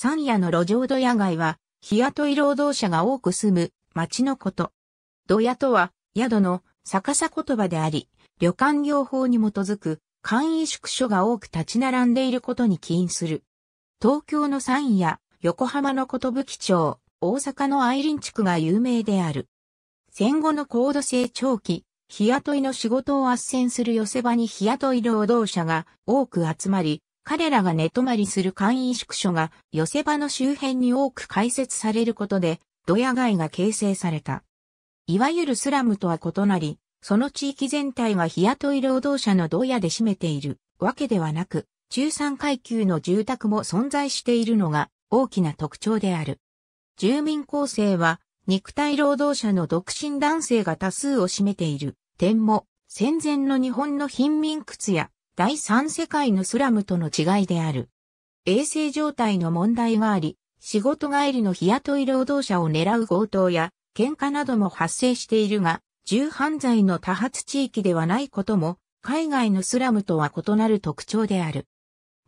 山野の路上土屋街は、日雇い労働者が多く住む町のこと。土屋とは、宿の逆さ言葉であり、旅館業法に基づく簡易宿所が多く立ち並んでいることに起因する。東京の山野、横浜の寿町、大阪の愛林地区が有名である。戦後の高度成長期、日雇いの仕事を斡旋する寄せ場に日雇い労働者が多く集まり、彼らが寝泊まりする簡易宿所が寄せ場の周辺に多く開設されることで、ドヤ街が形成された。いわゆるスラムとは異なり、その地域全体が日雇い労働者のドヤで占めているわけではなく、中産階級の住宅も存在しているのが大きな特徴である。住民構成は肉体労働者の独身男性が多数を占めている点も戦前の日本の貧民靴や第三世界のスラムとの違いである。衛生状態の問題があり、仕事帰りの日雇い労働者を狙う強盗や喧嘩なども発生しているが、重犯罪の多発地域ではないことも、海外のスラムとは異なる特徴である。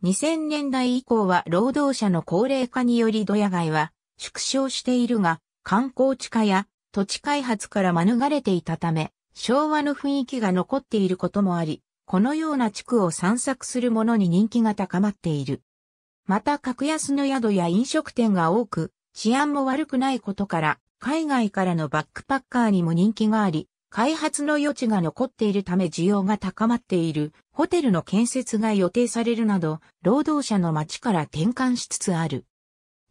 2000年代以降は労働者の高齢化によりドヤ街は縮小しているが、観光地化や土地開発から免れていたため、昭和の雰囲気が残っていることもあり、このような地区を散策する者に人気が高まっている。また格安の宿や飲食店が多く、治安も悪くないことから、海外からのバックパッカーにも人気があり、開発の余地が残っているため需要が高まっている、ホテルの建設が予定されるなど、労働者の街から転換しつつある。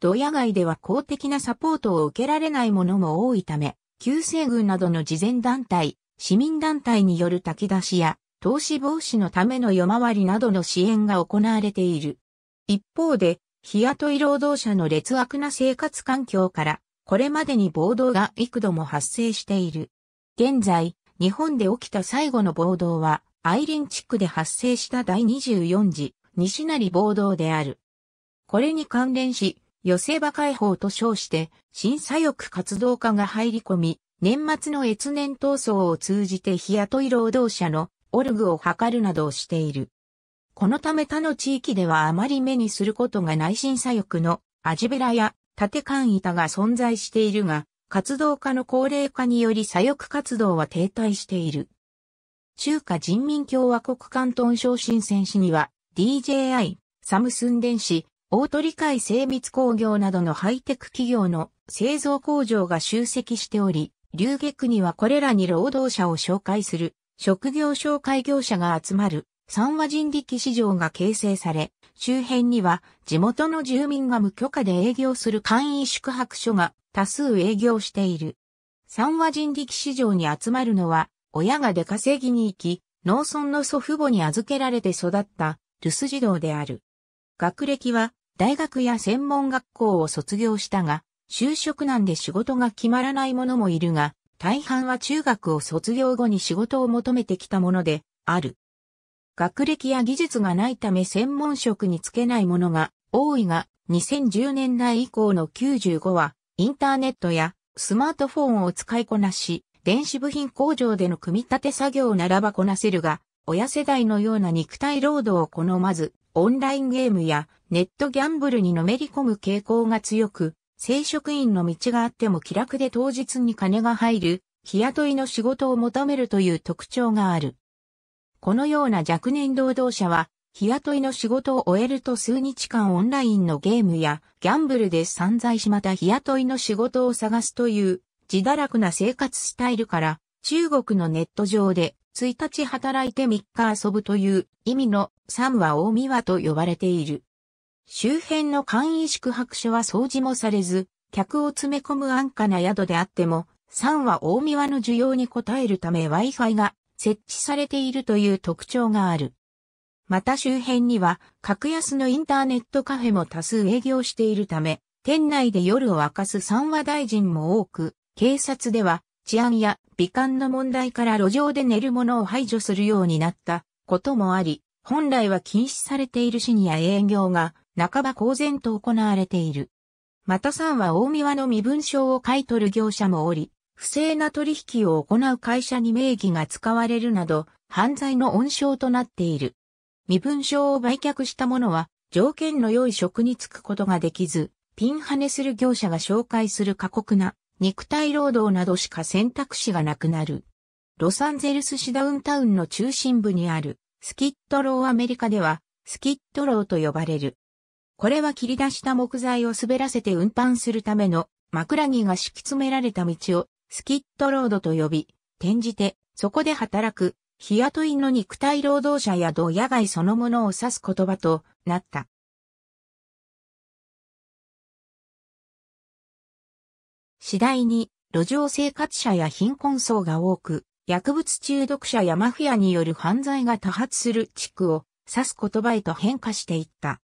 ド屋街では公的なサポートを受けられないものも多いため、救世軍などの慈善団体、市民団体による炊き出しや投資防止のための夜回りなどの支援が行われている。一方で、日雇い労働者の劣悪な生活環境から、これまでに暴動が幾度も発生している。現在、日本で起きた最後の暴動は、アイリン地区で発生した第24次、西成暴動である。これに関連し、寄せ場解放と称して、審査翼活動家が入り込み、年末の越年闘争を通じて日雇い労働者のオルグを測るなどをしている。このため他の地域ではあまり目にすることがない新左翼のアジベラや縦管板が存在しているが、活動家の高齢化により左翼活動は停滞している。中華人民共和国関東省進戦士には DJI、サムスン電子、大鳥海精密工業などのハイテク企業の製造工場が集積しており、流劇にはこれらに労働者を紹介する職業紹介業者が集まる三和人力市場が形成され、周辺には地元の住民が無許可で営業する簡易宿泊所が多数営業している。三和人力市場に集まるのは、親が出稼ぎに行き、農村の祖父母に預けられて育った留守児童である。学歴は大学や専門学校を卒業したが、就職難で仕事が決まらない者もいるが、大半は中学を卒業後に仕事を求めてきたものである。学歴や技術がないため専門職につけないものが多いが、2010年代以降の95は、インターネットやスマートフォンを使いこなし、電子部品工場での組み立て作業ならばこなせるが、親世代のような肉体労働を好まず、オンラインゲームやネットギャンブルにのめり込む傾向が強く、正職員の道があっても気楽で当日に金が入る、日雇いの仕事を求めるという特徴がある。このような若年労働者は、日雇いの仕事を終えると数日間オンラインのゲームやギャンブルで散財しまた日雇いの仕事を探すという自堕落な生活スタイルから中国のネット上で1日働いて3日遊ぶという意味の3は大見和と呼ばれている。周辺の簡易宿泊所は掃除もされず、客を詰め込む安価な宿であっても、3は大庭の需要に応えるため Wi-Fi が設置されているという特徴がある。また周辺には格安のインターネットカフェも多数営業しているため、店内で夜を明かす三和大臣も多く、警察では治安や美観の問題から路上で寝る者を排除するようになったこともあり、本来は禁止されているシニア営業が半ば公然と行われている。また3は大宮の身分証を買い取る業者もおり、不正な取引を行う会社に名義が使われるなど、犯罪の温床となっている。身分証を売却した者は、条件の良い職に就くことができず、ピンハネする業者が紹介する過酷な肉体労働などしか選択肢がなくなる。ロサンゼルス市ダウンタウンの中心部にあるスキットローアメリカでは、スキットローと呼ばれる。これは切り出した木材を滑らせて運搬するための枕木が敷き詰められた道をスキットロードと呼び、転じてそこで働く日雇いの肉体労働者や同野外そのものを指す言葉となった。次第に路上生活者や貧困層が多く、薬物中毒者やマフィアによる犯罪が多発する地区を指す言葉へと変化していった。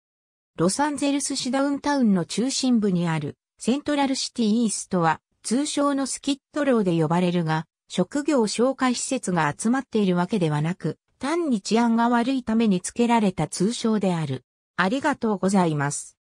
ロサンゼルス市ダウンタウンの中心部にあるセントラルシティイーストは通称のスキットローで呼ばれるが、職業紹介施設が集まっているわけではなく、単に治安が悪いために付けられた通称である。ありがとうございます。